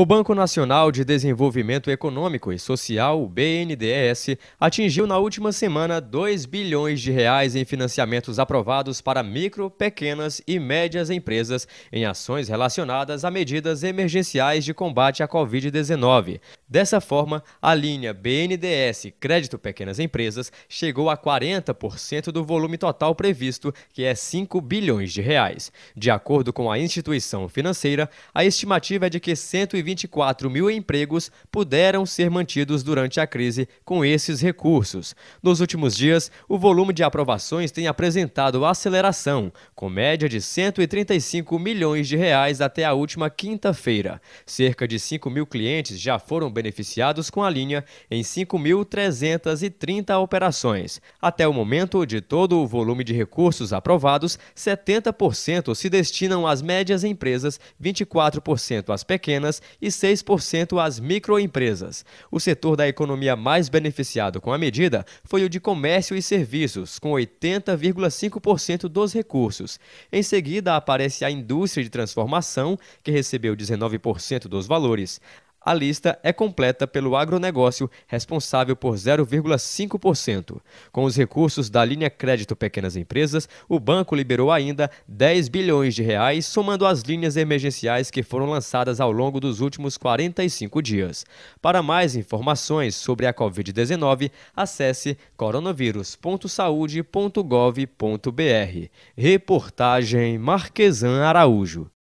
O Banco Nacional de Desenvolvimento Econômico e Social, o BNDES, atingiu na última semana 2 bilhões de reais em financiamentos aprovados para micro, pequenas e médias empresas em ações relacionadas a medidas emergenciais de combate à COVID-19. Dessa forma, a linha BNDES Crédito Pequenas Empresas chegou a 40% do volume total previsto, que é 5 bilhões de reais. De acordo com a instituição financeira, a estimativa é de que 120 124 mil empregos puderam ser mantidos durante a crise com esses recursos. Nos últimos dias, o volume de aprovações tem apresentado aceleração, com média de 135 milhões de reais até a última quinta-feira. Cerca de 5 mil clientes já foram beneficiados com a linha em 5.330 operações. Até o momento, de todo o volume de recursos aprovados, 70% se destinam às médias empresas, 24% às pequenas e 6% às microempresas. O setor da economia mais beneficiado com a medida foi o de comércio e serviços, com 80,5% dos recursos. Em seguida, aparece a indústria de transformação, que recebeu 19% dos valores. A lista é completa pelo agronegócio, responsável por 0,5%. Com os recursos da linha Crédito Pequenas Empresas, o banco liberou ainda 10 bilhões de reais, somando as linhas emergenciais que foram lançadas ao longo dos últimos 45 dias. Para mais informações sobre a COVID-19, acesse coronavírus.saude.gov.br. Reportagem Marquesan Araújo.